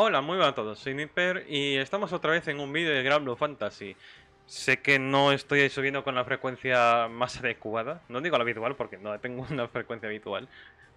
Hola, muy buenas a todos, soy Nipper y estamos otra vez en un vídeo de Granblue Blue Fantasy. Sé que no estoy subiendo con la frecuencia más adecuada, no digo la habitual porque no tengo una frecuencia habitual,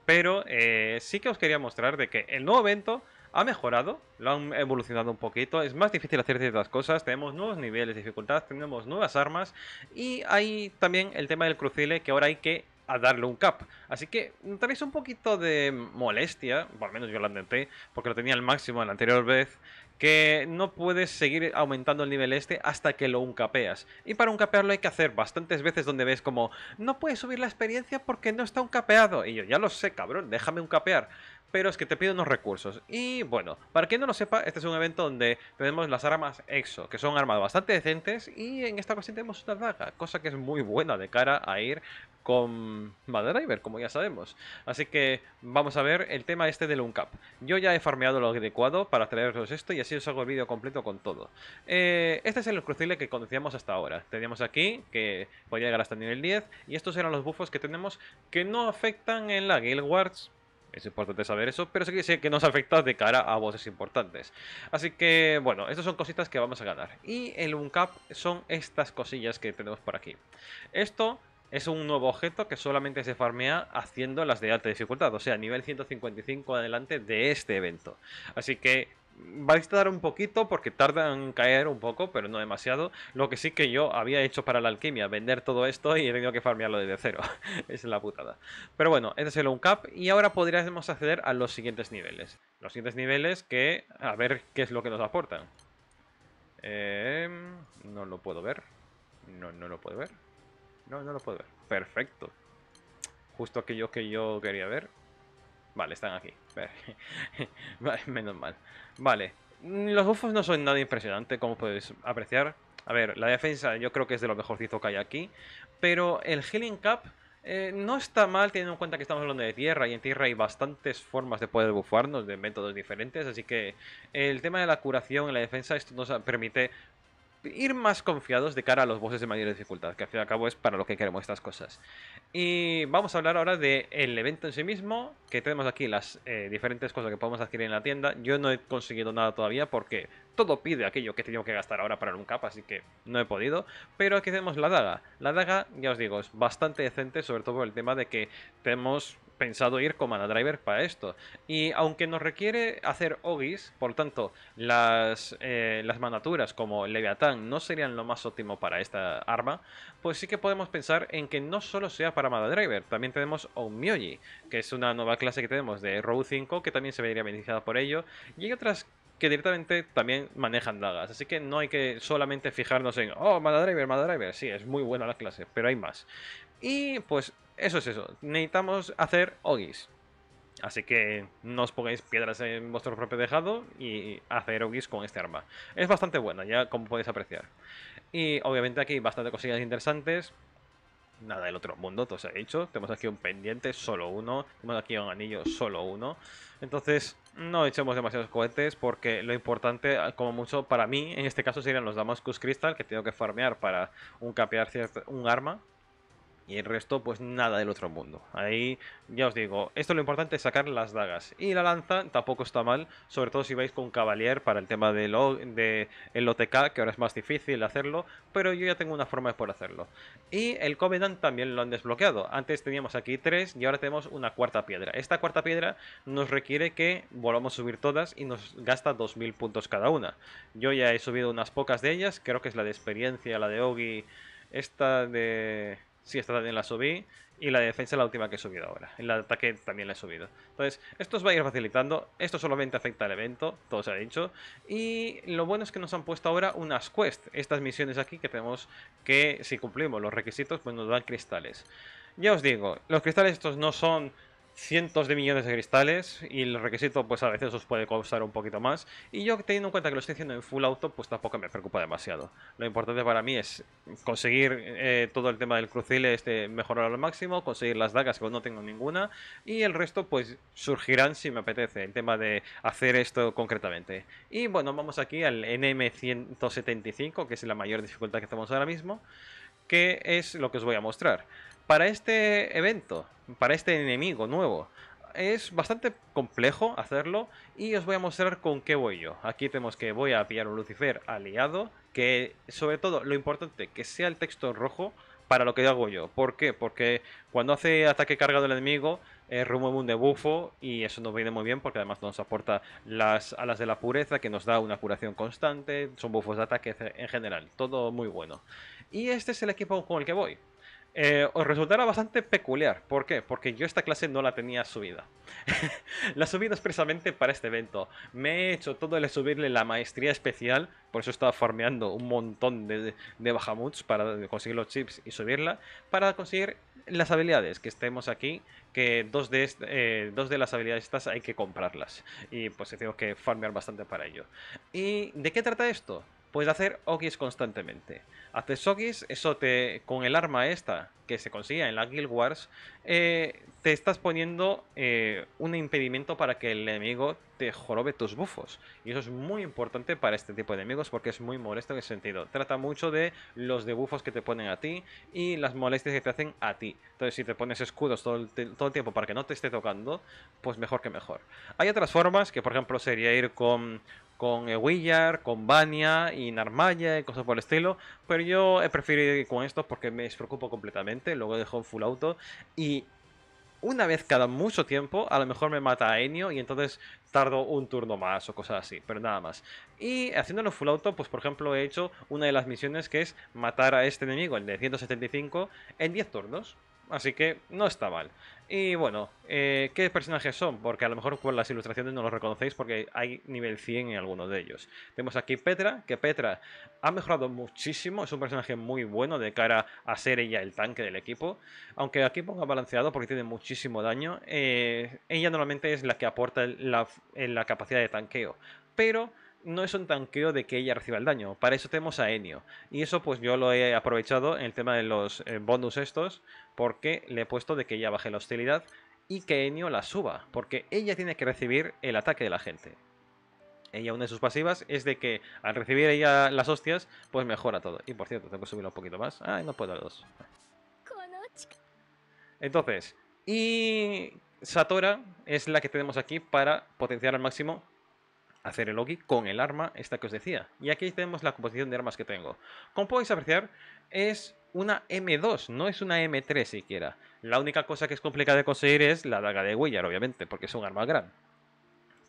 pero eh, sí que os quería mostrar de que el nuevo evento ha mejorado, lo han evolucionado un poquito, es más difícil hacer ciertas cosas, tenemos nuevos niveles de dificultad, tenemos nuevas armas y hay también el tema del crucile que ahora hay que a darle un cap. Así que tenéis un poquito de molestia, por lo menos yo lo intenté, porque lo tenía al máximo la anterior vez, que no puedes seguir aumentando el nivel este hasta que lo uncapeas. Y para uncapearlo hay que hacer bastantes veces donde ves como, no puedes subir la experiencia porque no está uncapeado. Y yo, ya lo sé, cabrón, déjame uncapear pero es que te pido unos recursos. Y bueno, para quien no lo sepa, este es un evento donde tenemos las armas EXO, que son armas bastante decentes, y en esta ocasión tenemos una daga, cosa que es muy buena de cara a ir con Madriver, Driver, como ya sabemos. Así que vamos a ver el tema este del Uncap. Yo ya he farmeado lo adecuado para traeros esto y así os hago el vídeo completo con todo. Eh, este es el crucible que conocíamos hasta ahora. Teníamos aquí que podía llegar hasta nivel 10 y estos eran los buffos que tenemos que no afectan en la Guild Wars es importante saber eso, pero sí que, sé que nos afecta de cara a voces importantes. Así que, bueno, estas son cositas que vamos a ganar. Y el uncap son estas cosillas que tenemos por aquí. Esto es un nuevo objeto que solamente se farmea haciendo las de alta dificultad, o sea, nivel 155 adelante de este evento. Así que Va a dar un poquito porque tardan en caer un poco, pero no demasiado. Lo que sí que yo había hecho para la alquimia, vender todo esto y he tenido que farmearlo desde cero. es la putada. Pero bueno, este es el cap. y ahora podríamos acceder a los siguientes niveles. Los siguientes niveles que... a ver qué es lo que nos aportan. Em, no lo puedo ver. No, no lo puedo ver. No, no lo puedo ver. Perfecto. Justo aquello que yo quería ver. Vale, están aquí. menos mal. Vale. Los buffos no son nada impresionante, como podéis apreciar. A ver, la defensa yo creo que es de lo mejorcito que hay aquí. Pero el Healing Cap eh, no está mal teniendo en cuenta que estamos hablando de tierra y en tierra hay bastantes formas de poder buffarnos de métodos diferentes, así que el tema de la curación y la defensa esto nos permite ir más confiados de cara a los bosses de mayor dificultad, que al fin y al cabo es para lo que queremos estas cosas. Y vamos a hablar ahora del evento en sí mismo, que tenemos aquí las eh, diferentes cosas que podemos adquirir en la tienda. Yo no he conseguido nada todavía porque todo pide aquello que he que gastar ahora para un cap, así que no he podido. Pero aquí tenemos la daga. La daga, ya os digo, es bastante decente, sobre todo por el tema de que tenemos pensado ir con Mana Driver para esto. Y aunque nos requiere hacer Ogis, por tanto, las, eh, las manaturas como Leviatán no serían lo más óptimo para esta arma, pues sí que podemos pensar en que no solo sea para Mana Driver, también tenemos Onmyoji, que es una nueva clase que tenemos de Row 5, que también se vería beneficiada por ello, y hay otras que directamente también manejan dagas. Así que no hay que solamente fijarnos en, oh, Mana Driver, Mana Driver. Sí, es muy buena la clase, pero hay más. Y pues eso es eso. Necesitamos hacer ogis. Así que no os pongáis piedras en vuestro propio tejado y hacer ogis con este arma. Es bastante buena, ya como podéis apreciar. Y obviamente aquí bastante cosillas interesantes. Nada del otro mundo, todo se ha hecho. Tenemos aquí un pendiente, solo uno. Tenemos aquí un anillo, solo uno. Entonces, no echemos demasiados cohetes porque lo importante, como mucho, para mí, en este caso serían los Damascus Crystal que tengo que farmear para un capear un arma. Y el resto, pues nada del otro mundo. Ahí, ya os digo, esto lo importante es sacar las dagas. Y la lanza tampoco está mal, sobre todo si vais con Cavalier para el tema del de el OTK, que ahora es más difícil hacerlo, pero yo ya tengo una forma de poder hacerlo. Y el Covenant también lo han desbloqueado. Antes teníamos aquí tres y ahora tenemos una cuarta piedra. Esta cuarta piedra nos requiere que volvamos a subir todas y nos gasta 2.000 puntos cada una. Yo ya he subido unas pocas de ellas, creo que es la de experiencia, la de Ogi, esta de... Si esta también la subí. Y la defensa es la última que he subido ahora. El ataque también la he subido. Entonces, esto os va a ir facilitando. Esto solamente afecta al evento, todo se ha dicho. Y lo bueno es que nos han puesto ahora unas quests. Estas misiones aquí que tenemos que, si cumplimos los requisitos, pues nos dan cristales. Ya os digo, los cristales estos no son cientos de millones de cristales y el requisito pues a veces os puede costar un poquito más y yo teniendo en cuenta que lo estoy haciendo en full auto pues tampoco me preocupa demasiado lo importante para mí es conseguir eh, todo el tema del crucile este mejorar al máximo conseguir las dagas que no tengo ninguna y el resto pues surgirán si me apetece el tema de hacer esto concretamente y bueno vamos aquí al NM175 que es la mayor dificultad que estamos ahora mismo que es lo que os voy a mostrar para este evento, para este enemigo nuevo. Es bastante complejo hacerlo y os voy a mostrar con qué voy yo. Aquí tenemos que voy a pillar un Lucifer aliado, que sobre todo lo importante que sea el texto rojo para lo que hago yo. ¿Por qué? Porque cuando hace ataque cargado el enemigo eh, remueve un debuffo y eso nos viene muy bien porque además nos aporta las alas de la pureza que nos da una curación constante, son bufos de ataque en general, todo muy bueno. Y este es el equipo con el que voy. Eh, os resultará bastante peculiar. ¿Por qué? Porque yo esta clase no la tenía subida. la subido expresamente para este evento. Me he hecho todo el subirle la maestría especial, por eso estaba farmeando un montón de, de Bahamuts para conseguir los chips y subirla, para conseguir las habilidades que estemos aquí, que dos de, eh, dos de las habilidades estas hay que comprarlas. Y pues tengo que farmear bastante para ello. ¿Y de qué trata esto? puedes hacer ogis constantemente. Haces ogis, eso te, con el arma esta que se consigue en la Guild Wars, eh, te estás poniendo eh, un impedimento para que el enemigo te jorobe tus bufos. Y eso es muy importante para este tipo de enemigos porque es muy molesto en ese sentido. Trata mucho de los debufos que te ponen a ti y las molestias que te hacen a ti. Entonces, si te pones escudos todo todo el tiempo para que no te esté tocando, pues mejor que mejor. Hay otras formas que, por ejemplo, sería ir con con eh, Willard, con Bania y Narmaya y cosas por el estilo, pero yo he preferido ir con estos porque me despreocupo completamente, luego dejo en full auto y una vez cada mucho tiempo, a lo mejor me mata a Enio y entonces tardo un turno más o cosas así, pero nada más. Y haciéndolo full auto, pues por ejemplo he hecho una de las misiones que es matar a este enemigo, el de 175, en 10 turnos. Así que no está mal. Y bueno, eh, ¿qué personajes son? Porque a lo mejor con las ilustraciones no los reconocéis porque hay nivel 100 en algunos de ellos. Tenemos aquí Petra, que Petra ha mejorado muchísimo, es un personaje muy bueno de cara a ser ella el tanque del equipo. Aunque aquí ponga balanceado porque tiene muchísimo daño, eh, ella normalmente es la que aporta la, la capacidad de tanqueo. Pero no es un tanqueo de que ella reciba el daño. Para eso tenemos a Enio. Y eso pues yo lo he aprovechado en el tema de los eh, bonus estos. Porque le he puesto de que ella baje la hostilidad y que Enio la suba. Porque ella tiene que recibir el ataque de la gente. Ella, una de sus pasivas es de que al recibir ella las hostias, pues mejora todo. Y por cierto, tengo que subirlo un poquito más. ah no puedo los dos. Entonces, y Satora es la que tenemos aquí para potenciar al máximo hacer el logi con el arma esta que os decía. Y aquí tenemos la composición de armas que tengo. Como podéis apreciar, es una M2, no es una M3 siquiera. La única cosa que es complicada de conseguir es la daga de Weyar, obviamente, porque es un arma gran.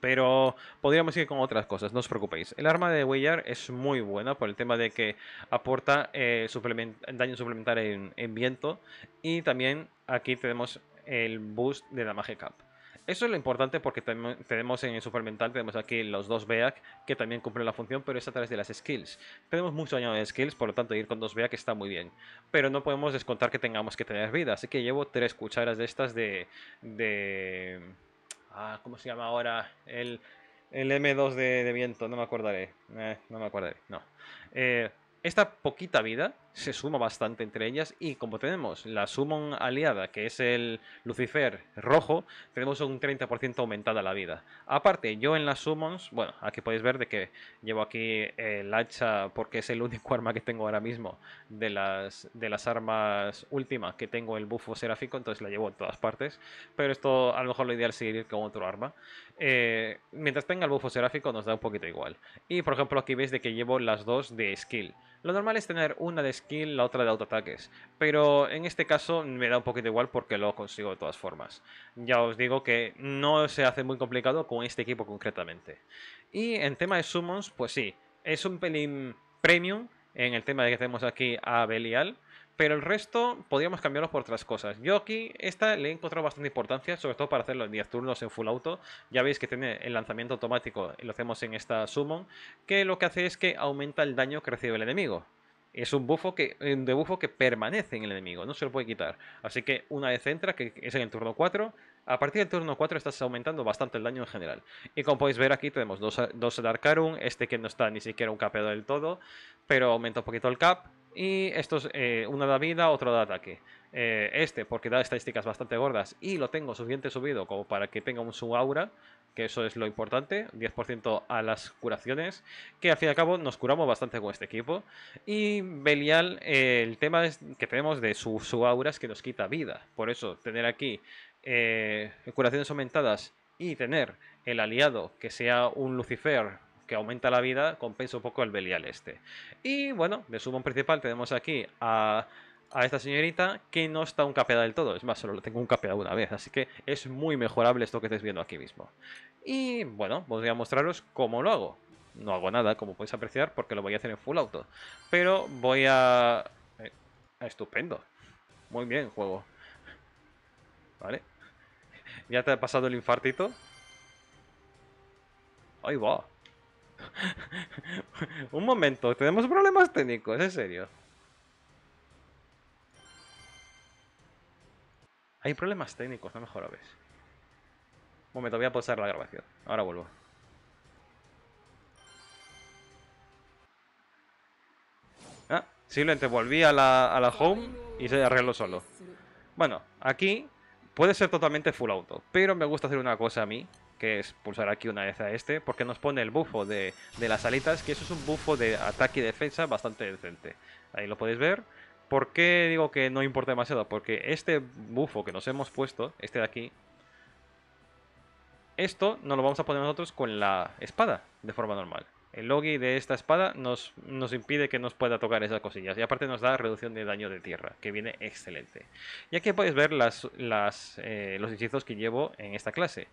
Pero podríamos ir con otras cosas, no os preocupéis. El arma de Weyar es muy buena por el tema de que aporta eh, daño suplementario en, viento. Y también aquí tenemos el boost de la Magic Cap. Eso es lo importante porque tenemos en el Supermental, tenemos aquí los dos Beak que también cumplen la función, pero es a través de las skills. Tenemos mucho daño de skills, por lo tanto ir con dos Beak está muy bien. Pero no podemos descontar que tengamos que tener vida, así que llevo tres cucharas de estas de... de ah, ¿Cómo se llama ahora? El, el M2 de, viento, no me acordaré. Eh, no me acordaré, no. Eh, esta poquita vida se suma bastante entre ellas y como tenemos la summon aliada que es el Lucifer rojo, tenemos un 30% aumentada la vida. Aparte, yo en las summons, bueno, aquí podéis ver de que llevo aquí el hacha porque es el único arma que tengo ahora mismo de las, de las armas últimas que tengo el bufo seráfico, entonces la llevo en todas partes, pero esto a lo mejor lo ideal es seguir con otro arma. Eh, mientras tenga el bufo seráfico nos da un poquito igual. Y por ejemplo aquí veis de que llevo las dos de skill. Lo normal es tener una de skill, la otra de autoataques, pero en este caso me da un poquito igual porque lo consigo de todas formas. Ya os digo que no se hace muy complicado con este equipo concretamente. Y en tema de summons, pues sí, es un pelín premium en el tema de que tenemos aquí a Belial, pero el resto podríamos cambiarlo por otras cosas. Yo aquí, esta le he encontrado bastante importancia, sobre todo para hacerlo en 10 turnos en full auto. Ya veis que tiene el lanzamiento automático, y lo hacemos en esta summon, que lo que hace es que aumenta el daño que recibe el enemigo es un bufo que un que permanece en el enemigo, no se lo puede quitar. Así que una vez entra, que es en el turno 4, a partir del turno 4 estás aumentando bastante el daño en general. Y como podéis ver aquí tenemos dos, dos Darkarum, este que no está ni siquiera un capeado del todo, pero aumenta un poquito el cap, y esto es eh, una da vida, otro da ataque. Eh, este, porque da estadísticas bastante gordas y lo tengo suficiente subido como para que tenga un su aura, que eso es lo importante, 10% a las curaciones, que al fin y al cabo nos curamos bastante con este equipo. Y Belial, eh, el tema es que tenemos de su, su es que nos quita vida, por eso tener aquí curaciones aumentadas y tener el aliado que sea un Lucifer que aumenta la vida, compensa un poco el Belial este. Y bueno, de sumón principal tenemos aquí a, esta señorita que no está un del todo. Es más, solo tengo un una vez, así que es muy mejorable esto que estáis viendo aquí mismo. Y bueno, voy a mostraros cómo lo hago. No hago nada, como podéis apreciar, porque lo voy a hacer en full auto. Pero voy a... Eh, estupendo. Muy bien, juego. ¿Vale? ¿Ya te ha pasado el infartito? ¡Ahí va! Un momento, tenemos problemas técnicos, en serio. Hay problemas técnicos, no mejor jorabes. Un momento, voy a pausar la grabación. Ahora vuelvo. Ah, simplemente volví a a la home y se arregló solo. Bueno, aquí puede ser totalmente full auto, pero me gusta hacer una cosa a mí, que es pulsar aquí una vez a este, porque nos pone el bufo de, las alitas, que eso es un bufo de ataque y defensa bastante decente. Ahí lo podéis ver. ¿Por qué digo que no importa demasiado? Porque este bufo que nos hemos puesto, este de aquí, esto nos lo vamos a poner nosotros con la espada, de forma normal. El logi de esta espada nos, nos, impide que nos pueda tocar esas cosillas. Y aparte nos da reducción de daño de tierra, que viene excelente. Y aquí podéis ver las, eh, los hechizos que llevo en esta clase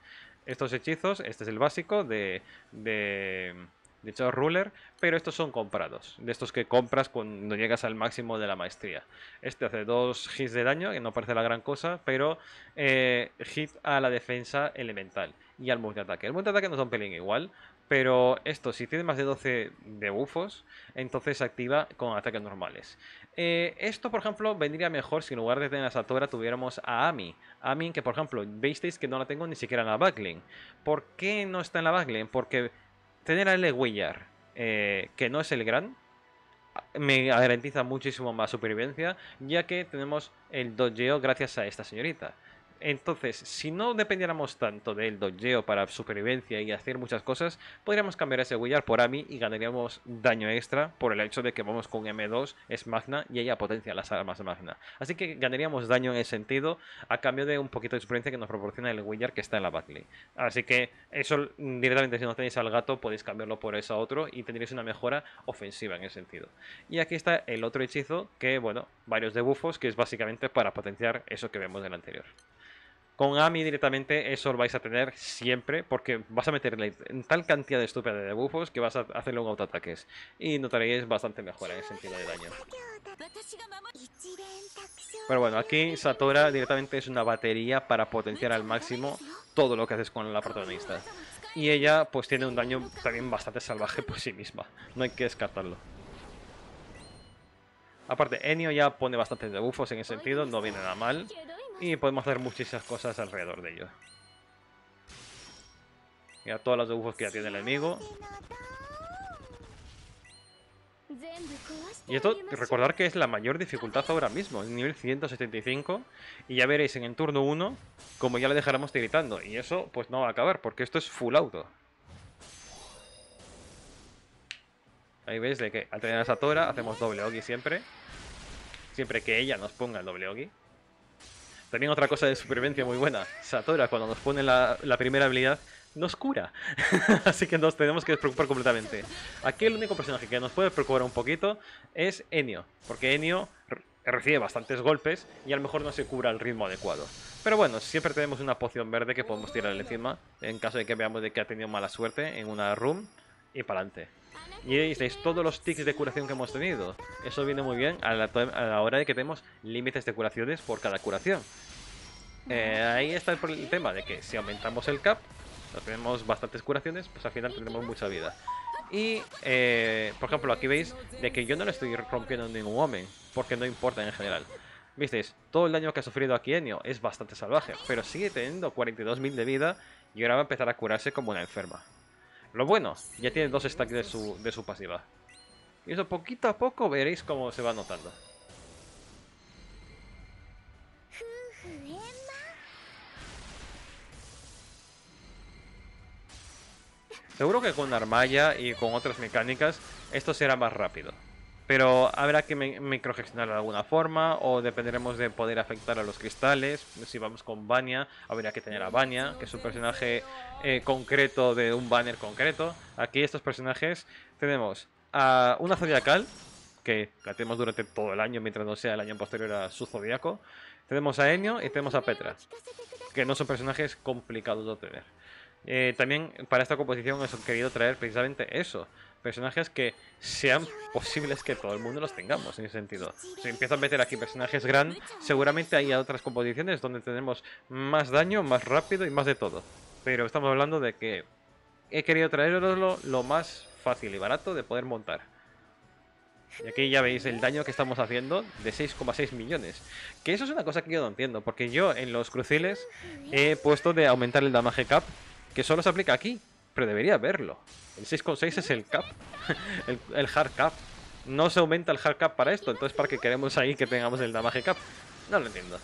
estos hechizos, este es el básico de, de, Ruler, pero estos son comprados, de estos que compras cuando llegas al máximo de la maestría. Este hace dos hits de daño, que no parece la gran cosa, pero eh, hit a la defensa elemental y al multiataque. El multiataque no son un pelín igual, pero esto, si tiene más de 12 de entonces se activa con ataques normales. Eh, esto, por ejemplo, vendría mejor si en lugar de tener a Satora tuviéramos a Ami. Ami, que por ejemplo, veis que no la tengo ni siquiera en la backlane. ¿Por qué no está en la backlane? Porque tener a L. Eh, que no es el gran, me garantiza muchísimo más supervivencia, ya que tenemos el dodgeo gracias a esta señorita. Entonces, si no dependiéramos tanto del dojeo para supervivencia y hacer muchas cosas, podríamos cambiar ese Willard por Ami y ganaríamos daño extra por el hecho de que vamos con M2, es magna y ella potencia las armas magna. Así que ganaríamos daño en ese sentido a cambio de un poquito de experiencia que nos proporciona el Willard que está en la Batley. Así que eso directamente si no tenéis al gato podéis cambiarlo por ese otro y tendréis una mejora ofensiva en ese sentido. Y aquí está el otro hechizo que, bueno, varios debufos que es básicamente para potenciar eso que vemos del anterior. Con AMI directamente eso lo vais a tener siempre porque vas a meterle tal cantidad de estúpida de bufos que vas a hacerle un autoataques. Y notaréis bastante mejor en el sentido de daño. Pero bueno, aquí Satora directamente es una batería para potenciar al máximo todo lo que haces con la protagonista. Y ella pues tiene un daño también bastante salvaje por sí misma. No hay que descartarlo. Aparte, Enio ya pone bastantes debufos en ese sentido, no viene nada mal. Y podemos hacer muchísimas cosas alrededor de ello Mira todos los dibujos que ya tiene el enemigo. Y esto, recordar que es la mayor dificultad ahora mismo, es nivel 175. Y ya veréis en el turno 1 como ya le dejaremos tiritando. Y eso pues no va a acabar, porque esto es full auto. Ahí veis de que al tener a Satora hacemos doble Ogi siempre. Siempre que ella nos ponga el doble Ogi. También otra cosa de supervivencia muy buena. Satora, cuando nos pone la, primera habilidad, nos cura. Así que nos tenemos que despreocupar completamente. Aquí el único personaje que nos puede preocupar un poquito es Enio. Porque Enio recibe bastantes golpes y a lo mejor no se cura al ritmo adecuado. Pero bueno, siempre tenemos una poción verde que podemos tirarle encima en caso de que veamos de que ha tenido mala suerte en una room y para adelante. Y veis todos los ticks de curación que hemos tenido. Eso viene muy bien a la, hora de que tenemos límites de curaciones por cada curación. Eh, ahí está el, tema de que si aumentamos el cap, pues tenemos bastantes curaciones, pues al final tendremos mucha vida. Y, eh, por ejemplo, aquí veis de que yo no le estoy rompiendo ningún hombre, porque no importa en general. Visteis, todo el daño que ha sufrido aquí Enio es bastante salvaje, pero sigue teniendo 42.000 de vida y ahora va a empezar a curarse como una enferma. Lo bueno, ya tiene dos stacks de su, pasiva. Y eso poquito a poco veréis cómo se va notando. Seguro que con Armaya y con otras mecánicas esto será más rápido. Pero habrá que microgestionar de alguna forma o dependeremos de poder afectar a los cristales. Si vamos con Vania, habría que tener a Baña que es un personaje eh, concreto de un banner concreto. Aquí estos personajes tenemos a una zodiacal, que la tenemos durante todo el año, mientras no sea el año posterior a su zodiaco. Tenemos a Enio y tenemos a Petra, que no son personajes complicados de obtener. Eh, también para esta composición hemos querido traer precisamente eso, personajes que sean posibles que todo el mundo los tengamos en ese sentido. Si empiezo a meter aquí personajes grandes seguramente hay otras composiciones donde tenemos más daño, más rápido y más de todo. Pero estamos hablando de que he querido traeroslo lo más fácil y barato de poder montar. Y aquí ya veis el daño que estamos haciendo de 6,6 millones. Que eso es una cosa que yo no entiendo, porque yo en los cruciles he puesto de aumentar el damage cap, que solo se aplica aquí, debería verlo. El 6,6 es el cap, el, hard cap. No se aumenta el hard cap para esto, entonces ¿para qué queremos ahí que tengamos el damage cap? No lo entiendo.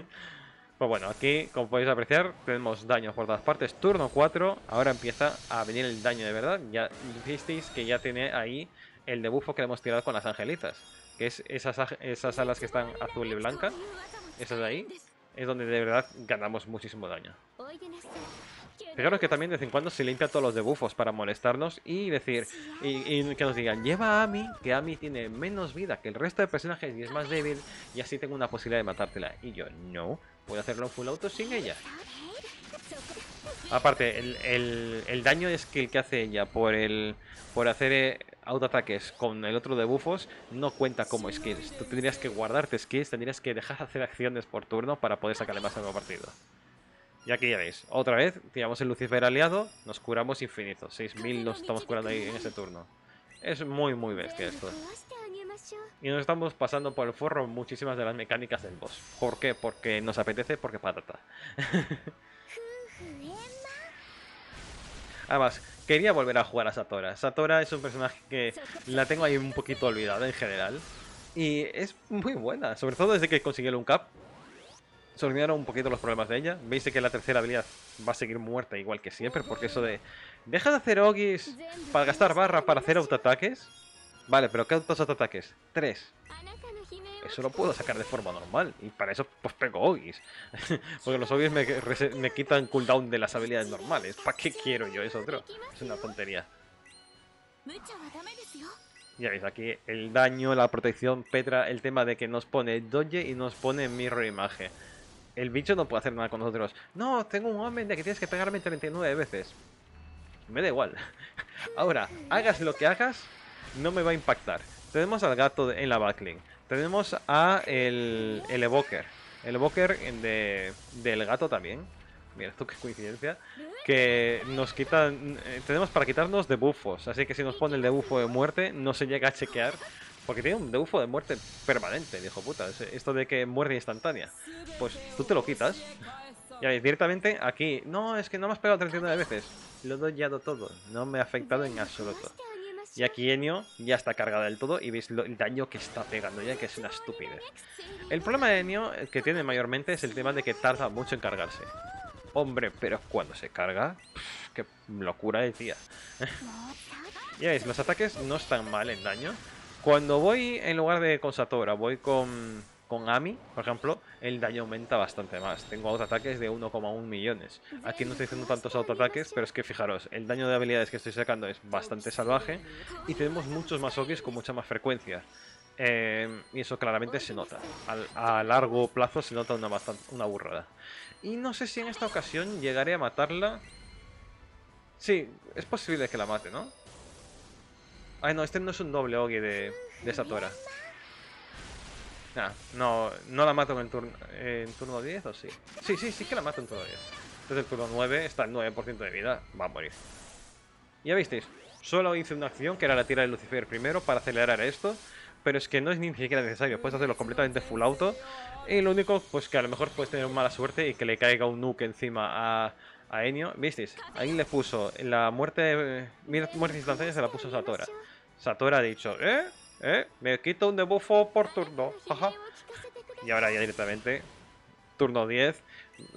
pues bueno, aquí, como podéis apreciar, tenemos daño por todas partes. Turno 4, ahora empieza a venir el daño de verdad. Ya visteis que ya tiene ahí el debufo que le hemos tirado con las angelitas. Que es esas, esas alas que están azul y blanca. Esas de ahí. Es donde de verdad ganamos muchísimo daño. Fijaros que también de vez en cuando se limpia todos los debufos para molestarnos y decir, y, que nos digan, lleva a Ami, que Ami tiene menos vida que el resto de personajes y es más débil, y así tengo una posibilidad de matártela. Y yo, no, puedo hacerlo en full auto sin ella. Aparte, el, daño de skill que hace ella por el por hacer eh, autoataques con el otro de no cuenta como skills. Tú tendrías que guardarte skills, tendrías que dejar de hacer acciones por turno para poder sacarle más a nuevo partido. Y aquí ya veis, otra vez tiramos el Lucifer aliado, nos curamos infinito. 6.000 nos estamos curando ahí en ese turno. Es muy, muy bestia esto. Y nos estamos pasando por el forro muchísimas de las mecánicas del boss. ¿Por qué? Porque nos apetece, porque patata. Además, quería volver a jugar a Satora. Satora es un personaje que la tengo ahí un poquito olvidada en general. Y es muy buena, sobre todo desde que consiguió un cap solucionaron un poquito los problemas de ella. Veis que la tercera habilidad va a seguir muerta igual que siempre, porque eso de... Deja de hacer ogis para gastar barra para hacer autoataques. Vale, pero ¿qué autoataques? Tres. Eso lo puedo sacar de forma normal, y para eso pues pego ogis. porque los ogis me, quitan cooldown de las habilidades normales. ¿Para qué quiero yo eso, otro? Es una tontería. Ya veis, aquí el daño, la protección, Petra, el tema de que nos pone Doge y nos pone Mirror Imagen. El bicho no puede hacer nada con nosotros. No, tengo un hombre de que tienes que pegarme 39 veces. Me da igual. Ahora, hagas lo que hagas, no me va a impactar. Tenemos al gato en la backlink. Tenemos a el, el evoker. El evoker de, del gato también. Mira, esto qué coincidencia. Que nos quitan... Eh, tenemos para quitarnos debuffos. Así que si nos pone el debufo de muerte, no se llega a chequear porque tiene un debuffo de muerte permanente, dijo puta. Esto de que muerde instantánea. Pues tú te lo quitas. Y ahí, directamente aquí. No, es que no me has pegado 39 veces. Lo he doyado todo. No me ha afectado en absoluto. Y aquí Enio ya está cargada del todo y veis el daño que está pegando ya, que es una estupidez. El problema de Enio que tiene mayormente es el tema de que tarda mucho en cargarse. Hombre, pero cuando se carga, qué locura de tía. Y veis, los ataques no están mal en daño, cuando voy, en lugar de con Satora, voy con, con Ami, por ejemplo, el daño aumenta bastante más. Tengo autoataques de 1,1 millones. Aquí no estoy haciendo tantos autoataques, pero es que fijaros, el daño de habilidades que estoy sacando es bastante salvaje y tenemos muchos más obvios con mucha más frecuencia. Em, y eso claramente se nota. A, largo plazo se nota bastante, una burrada. Y no sé si en esta ocasión llegaré a matarla. Sí, es posible que la mate, ¿no? Ay, no, este no es un doble Ogi de, esa tora. Nah, no, no la mato en, turno, en turno 10 o sí. Sí, sí, sí que la mato en turno 10. Entonces el turno 9 está al 9% de vida, va a morir. Ya visteis, solo hice una acción que era la tira de Lucifer primero para acelerar esto, pero es que no es ni siquiera necesario, puedes hacerlo completamente full auto. Y lo único, pues que a lo mejor puedes tener mala suerte y que le caiga un nuke encima a, a Enio. ¿Visteis? Ahí le puso la muerte, muerte instantánea se la puso Satora. Satora ha dicho, ¿eh? ¿Eh? Me quito un debuffo por turno. Y ahora ya directamente, turno 10.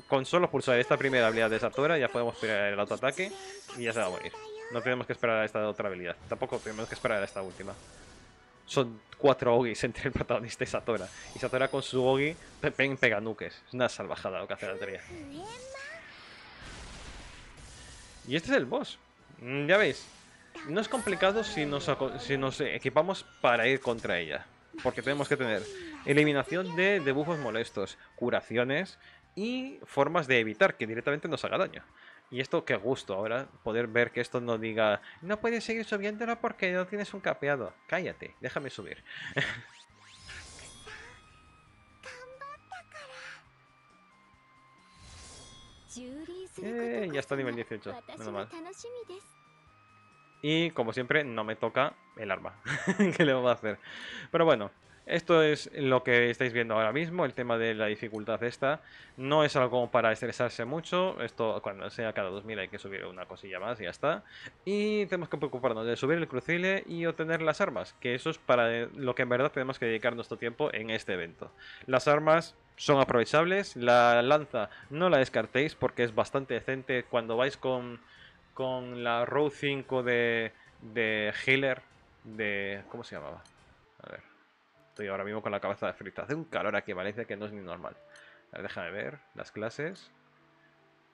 Con solo pulsar esta primera habilidad de Satora ya podemos tirar el autoataque y ya se va a morir. No tenemos que esperar a esta otra habilidad. Tampoco tenemos que esperar a esta última. Son cuatro Ogis entre el protagonista y Satora. Y Satora con su Ogi pega nuques. Es una salvajada lo que hace la teoría y este es el boss. Mm, ya veis, no es complicado si nos, equipamos para ir contra ella. Porque tenemos que tener eliminación de dibujos molestos, curaciones y formas de evitar que directamente nos haga daño. Y esto qué gusto ahora, poder ver que esto no diga, no puedes seguir subiéndolo porque no tienes un capeado. Cállate, déjame subir. Eh, ya está nivel 18, Y como siempre, no me toca el arma. ¿Qué le vamos a hacer? Pero bueno, esto es lo que estáis viendo ahora mismo, el tema de la dificultad esta. No es algo para estresarse mucho, esto cuando sea cada 2000 hay que subir una cosilla más y ya está. Y tenemos que preocuparnos de subir el crucile y obtener las armas, que eso es para lo que en verdad tenemos que dedicar nuestro tiempo en este evento. Las armas son aprovechables, la lanza no la descartéis porque es bastante decente cuando vais con, la Row 5 de, de Healer, de... ¿cómo se llamaba? A ver. Y ahora mismo con la cabeza de frita. Hace un calor aquí parece que no es ni normal. déjame ver las clases.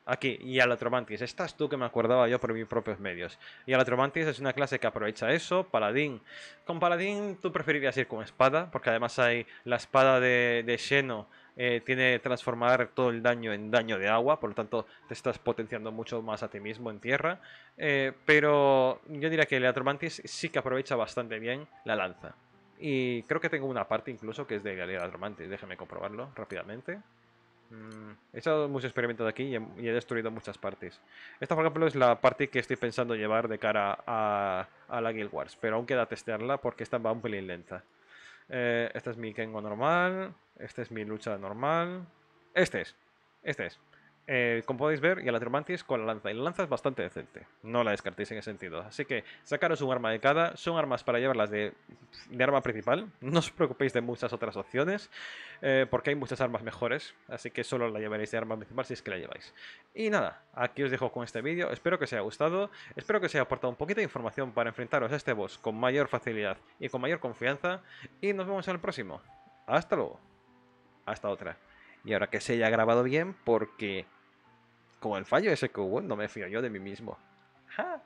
Aquí, y al Atromantis tú que me acordaba yo por mis propios medios. Y al Atromantis es una clase que aprovecha eso. Paladín. Con Paladín tú preferirías ir con espada, porque además hay la espada de, de Xeno. Eh, tiene transformar todo el daño en daño de agua, por lo tanto te estás potenciando mucho más a ti mismo en tierra. Eh, pero yo diría que el Atromantis sí que aprovecha bastante bien la lanza. Y creo que tengo una parte incluso que es de Galera romantes. déjeme comprobarlo rápidamente. Mm, he hecho muchos experimentos aquí y he, destruido muchas partes. Esta, por ejemplo, es la parte que estoy pensando llevar de cara a, la Guild Wars. Pero aún queda testearla porque esta va un pelín lenta. Eh, esta es mi Kengo normal. Esta es mi lucha normal. Este es. Este es. Eh, como podéis ver, y a la Tromantis con la lanza. Y la lanza es bastante decente. No la descartéis en ese sentido. Así que sacaros un arma de cada. Son armas para llevarlas de, arma principal. No os preocupéis de muchas otras opciones. Eh, porque hay muchas armas mejores. Así que solo la llevaréis de arma principal si es que la lleváis. Y nada, aquí os dejo con este vídeo. Espero que os haya gustado. Espero que os haya aportado un poquito de información para enfrentaros a este boss con mayor facilidad y con mayor confianza. Y nos vemos en el próximo. Hasta luego. Hasta otra. Y ahora que se haya grabado bien, porque como el fallo ese que no me fío yo de mí mismo. ¡Ja!